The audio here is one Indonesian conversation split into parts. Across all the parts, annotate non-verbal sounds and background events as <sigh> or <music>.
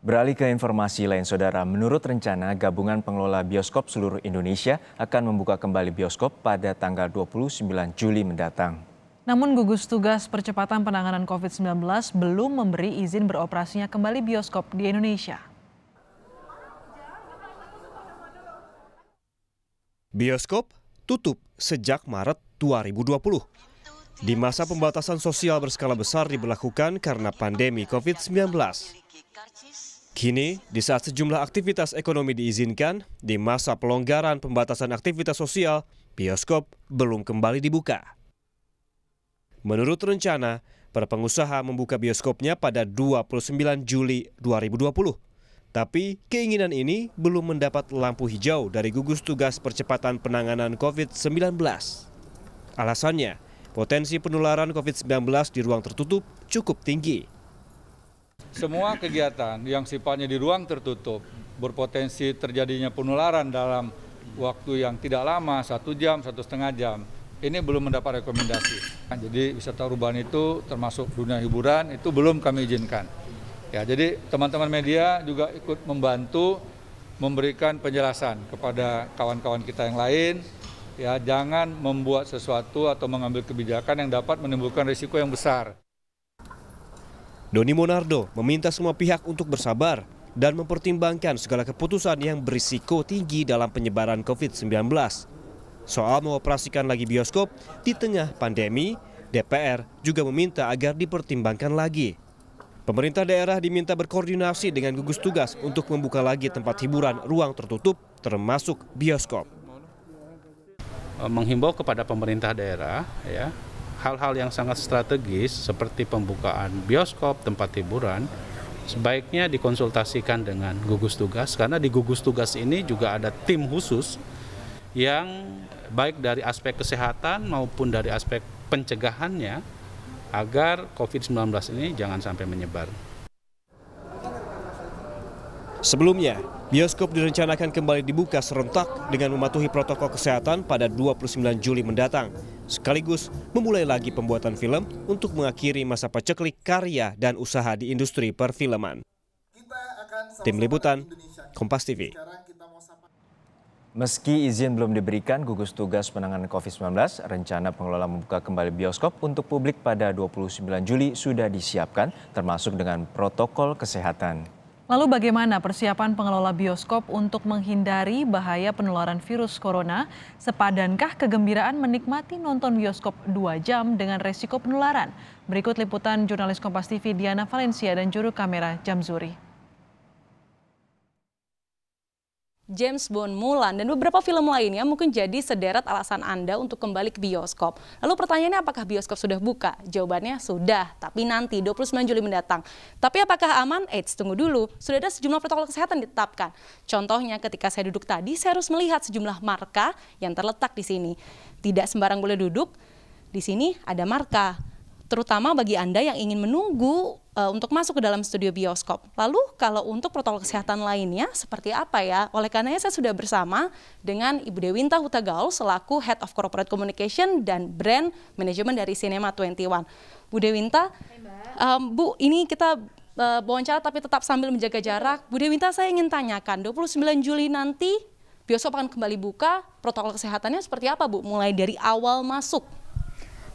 Beralih ke informasi lain, saudara. Menurut rencana, gabungan pengelola bioskop seluruh Indonesia akan membuka kembali bioskop pada tanggal 29 Juli mendatang. Namun gugus tugas percepatan penanganan COVID-19 belum memberi izin beroperasinya kembali bioskop di Indonesia. Bioskop tutup sejak Maret 2020. Di masa pembatasan sosial berskala besar diberlakukan karena pandemi COVID-19. Kini, di saat sejumlah aktivitas ekonomi diizinkan, di masa pelonggaran pembatasan aktivitas sosial, bioskop belum kembali dibuka. Menurut rencana, para pengusaha membuka bioskopnya pada 29 Juli 2020. Tapi keinginan ini belum mendapat lampu hijau dari gugus tugas percepatan penanganan COVID-19. Alasannya, potensi penularan COVID-19 di ruang tertutup cukup tinggi semua kegiatan yang sifatnya di ruang tertutup berpotensi terjadinya penularan dalam waktu yang tidak lama, satu jam, satu setengah jam. Ini belum mendapat rekomendasi. Nah, jadi wisata urban itu termasuk dunia hiburan itu belum kami izinkan. Ya, jadi teman-teman media juga ikut membantu memberikan penjelasan kepada kawan-kawan kita yang lain. Ya, jangan membuat sesuatu atau mengambil kebijakan yang dapat menimbulkan risiko yang besar. Doni Monardo meminta semua pihak untuk bersabar dan mempertimbangkan segala keputusan yang berisiko tinggi dalam penyebaran COVID-19. Soal mengoperasikan lagi bioskop di tengah pandemi, DPR juga meminta agar dipertimbangkan lagi. Pemerintah daerah diminta berkoordinasi dengan gugus tugas untuk membuka lagi tempat hiburan ruang tertutup termasuk bioskop. Eh, menghimbau kepada pemerintah daerah ya hal-hal yang sangat strategis seperti pembukaan bioskop, tempat hiburan, sebaiknya dikonsultasikan dengan gugus tugas karena di gugus tugas ini juga ada tim khusus yang baik dari aspek kesehatan maupun dari aspek pencegahannya agar COVID-19 ini jangan sampai menyebar. Sebelumnya, bioskop direncanakan kembali dibuka serentak dengan mematuhi protokol kesehatan pada 29 Juli mendatang sekaligus memulai lagi pembuatan film untuk mengakhiri masa paceklik karya dan usaha di industri perfilman. Tim Liputan, Kompas TV. Meski izin belum diberikan, gugus tugas penanganan COVID-19 rencana pengelola membuka kembali bioskop untuk publik pada 29 Juli sudah disiapkan, termasuk dengan protokol kesehatan. Lalu bagaimana persiapan pengelola bioskop untuk menghindari bahaya penularan virus corona? Sepadankah kegembiraan menikmati nonton bioskop 2 jam dengan resiko penularan? Berikut liputan jurnalis Kompas TV Diana Valencia dan juru kamera Jamzuri. James Bond, Mulan, dan beberapa film lainnya mungkin jadi sederet alasan Anda untuk kembali ke bioskop. Lalu pertanyaannya apakah bioskop sudah buka? Jawabannya sudah, tapi nanti 29 Juli mendatang. Tapi apakah aman? Eits, tunggu dulu. Sudah ada sejumlah protokol kesehatan ditetapkan. Contohnya ketika saya duduk tadi, saya harus melihat sejumlah marka yang terletak di sini. Tidak sembarang boleh duduk, di sini ada marka. Terutama bagi Anda yang ingin menunggu Eh, untuk masuk ke dalam studio bioskop. Lalu kalau untuk protokol kesehatan lainnya seperti apa ya? Oleh karenanya saya sudah bersama dengan Ibu Dewinta Hutagal selaku Head of Corporate Communication dan Brand Management dari Cinema 21. Bu Dewinta, um, Bu ini kita uh, tapi tetap sambil menjaga jarak. Bu Dewinta saya ingin tanyakan, 29 Juli nanti bioskop akan kembali buka, protokol kesehatannya seperti apa Bu? Mulai dari awal masuk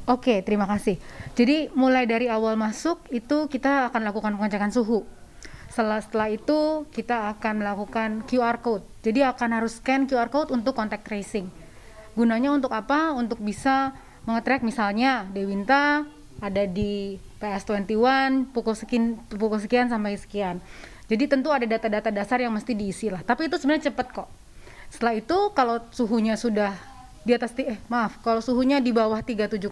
Oke, terima kasih. Jadi mulai dari awal masuk itu kita akan lakukan pengecekan suhu. Setelah, setelah itu kita akan melakukan QR code. Jadi akan harus scan QR code untuk kontak tracing. Gunanya untuk apa? Untuk bisa mengetrack misalnya Dewinta ada di PS21 pukul sekian pukul sekian sampai sekian. Jadi tentu ada data-data dasar yang mesti diisi lah. Tapi itu sebenarnya cepat kok. Setelah itu kalau suhunya sudah di atas eh maaf kalau suhunya di bawah 37,3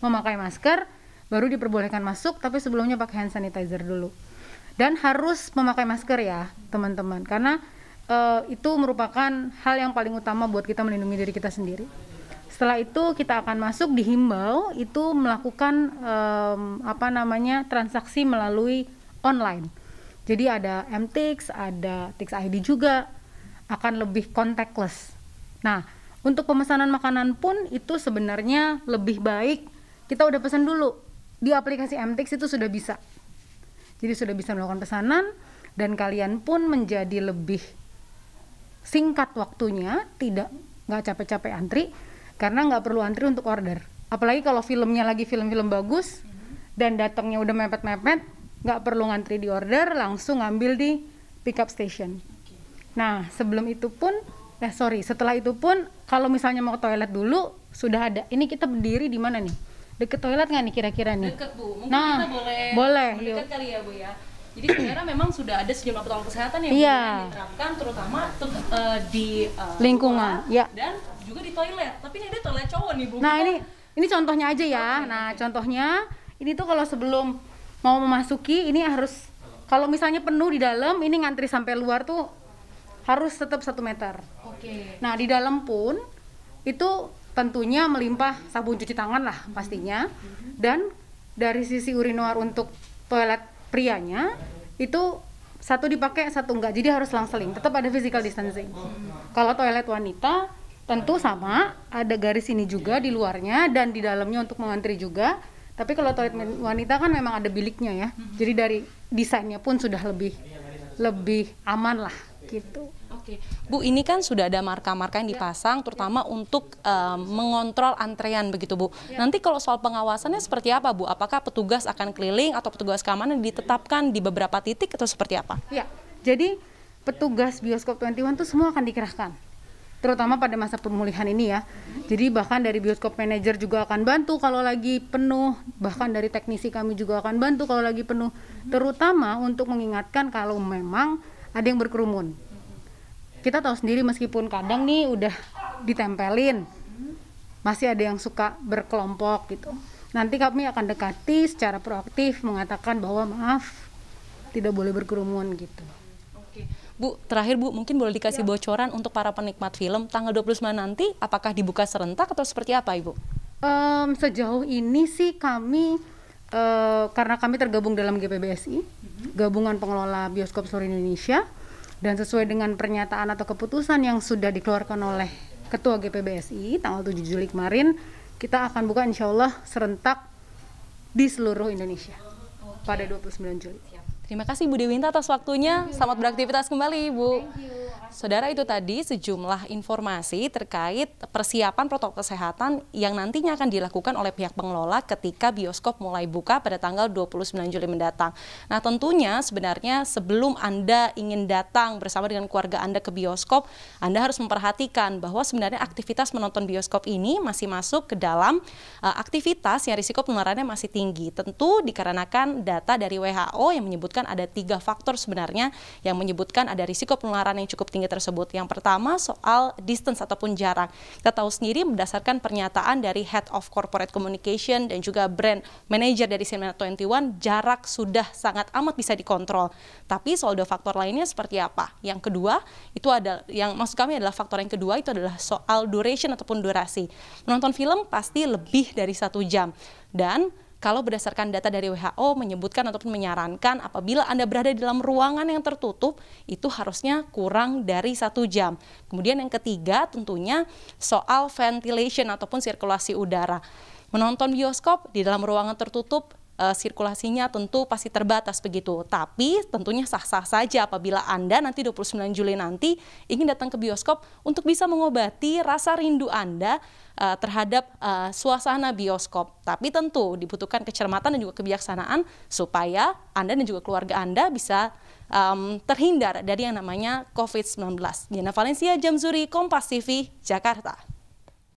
memakai masker baru diperbolehkan masuk tapi sebelumnya pakai hand sanitizer dulu dan harus memakai masker ya teman-teman karena eh, itu merupakan hal yang paling utama buat kita melindungi diri kita sendiri setelah itu kita akan masuk dihimbau itu melakukan um, apa namanya transaksi melalui online. Jadi ada MTX, ada TIX ID juga akan lebih contactless. Nah, untuk pemesanan makanan pun itu sebenarnya lebih baik kita udah pesan dulu di aplikasi MTX itu sudah bisa. Jadi sudah bisa melakukan pesanan dan kalian pun menjadi lebih singkat waktunya, tidak nggak capek-capek antri karena nggak perlu antri untuk order. Apalagi kalau filmnya lagi film-film bagus dan datangnya udah mepet-mepet, nggak perlu ngantri di order, langsung ngambil di pickup station. Nah, sebelum itu pun eh sorry setelah itu pun kalau misalnya mau ke toilet dulu sudah ada ini kita berdiri di mana nih deket toilet nggak nih kira-kira nih deket bu mungkin nah, kita boleh boleh deket kali ya bu ya jadi sebenarnya <clears throat> memang sudah ada sejumlah protokol kesehatan yang, iya. yeah. yang diterapkan terutama ter, uh, eh, di uh, lingkungan ya. dan juga di toilet tapi ini ada toilet cowok nih bu nah kita... ini ini contohnya aja ya Oh, nah ini. contohnya ini tuh kalau sebelum mau memasuki ini harus kalau misalnya penuh di dalam ini ngantri sampai luar tuh harus tetap satu meter Okay. Nah, di dalam pun itu tentunya melimpah sabun cuci tangan lah pastinya. Mm-hmm. Dan dari sisi urinoir untuk toilet prianya itu satu dipakai satu enggak. Jadi harus selang Tetap ada physical distancing. Mm-hmm. Kalau toilet wanita tentu sama, ada garis ini juga di luarnya dan di dalamnya untuk mengantri juga. Tapi kalau toilet wanita kan memang ada biliknya ya. Mm-hmm. Jadi dari desainnya pun sudah lebih lebih aman lah gitu. Oke, Bu ini kan sudah ada marka-marka yang dipasang, ya. terutama untuk uh, mengontrol antrean begitu Bu. Ya. Nanti kalau soal pengawasannya seperti apa Bu? Apakah petugas akan keliling atau petugas keamanan ditetapkan di beberapa titik atau seperti apa? Ya, jadi petugas bioskop 21 itu semua akan dikerahkan terutama pada masa pemulihan ini ya. Jadi bahkan dari bioskop manager juga akan bantu kalau lagi penuh, bahkan dari teknisi kami juga akan bantu kalau lagi penuh, terutama untuk mengingatkan kalau memang ada yang berkerumun kita tahu sendiri meskipun kadang nih udah ditempelin masih ada yang suka berkelompok gitu nanti kami akan dekati secara proaktif mengatakan bahwa maaf tidak boleh berkerumun gitu Oke. Bu, terakhir Bu, mungkin boleh dikasih ya. bocoran untuk para penikmat film tanggal 29 nanti apakah dibuka serentak atau seperti apa Ibu? Um, sejauh ini sih kami uh, karena kami tergabung dalam GPBSI, mm -hmm. Gabungan Pengelola Bioskop Seluruh Indonesia, dan sesuai dengan pernyataan atau keputusan yang sudah dikeluarkan oleh Ketua GPBSI tanggal 7 Juli kemarin, kita akan buka insya Allah serentak di seluruh Indonesia pada 29 Juli. Terima kasih Bu Dewinta atas waktunya. Selamat beraktivitas kembali, Bu. Thank you saudara itu tadi sejumlah informasi terkait persiapan protokol kesehatan yang nantinya akan dilakukan oleh pihak pengelola ketika bioskop mulai buka pada tanggal 29 Juli mendatang. Nah tentunya sebenarnya sebelum Anda ingin datang bersama dengan keluarga Anda ke bioskop, Anda harus memperhatikan bahwa sebenarnya aktivitas menonton bioskop ini masih masuk ke dalam uh, aktivitas yang risiko penularannya masih tinggi. Tentu dikarenakan data dari WHO yang menyebutkan ada tiga faktor sebenarnya yang menyebutkan ada risiko penularan yang cukup tinggi tinggi tersebut. Yang pertama soal distance ataupun jarak. Kita tahu sendiri berdasarkan pernyataan dari Head of Corporate Communication dan juga Brand Manager dari Cinema 21, jarak sudah sangat amat bisa dikontrol. Tapi soal dua faktor lainnya seperti apa? Yang kedua, itu ada yang maksud kami adalah faktor yang kedua itu adalah soal duration ataupun durasi. Menonton film pasti lebih dari satu jam. Dan kalau berdasarkan data dari WHO menyebutkan ataupun menyarankan apabila Anda berada di dalam ruangan yang tertutup itu harusnya kurang dari satu jam. Kemudian yang ketiga tentunya soal ventilation ataupun sirkulasi udara. Menonton bioskop di dalam ruangan tertutup uh, sirkulasinya tentu pasti terbatas begitu. Tapi tentunya sah-sah saja apabila Anda nanti 29 Juli nanti ingin datang ke bioskop untuk bisa mengobati rasa rindu Anda uh, terhadap uh, suasana bioskop. Tapi tentu dibutuhkan kecermatan dan juga kebijaksanaan supaya Anda dan juga keluarga Anda bisa um, terhindar dari yang namanya COVID-19. Diana Valencia, Jamzuri, Kompas TV, Jakarta.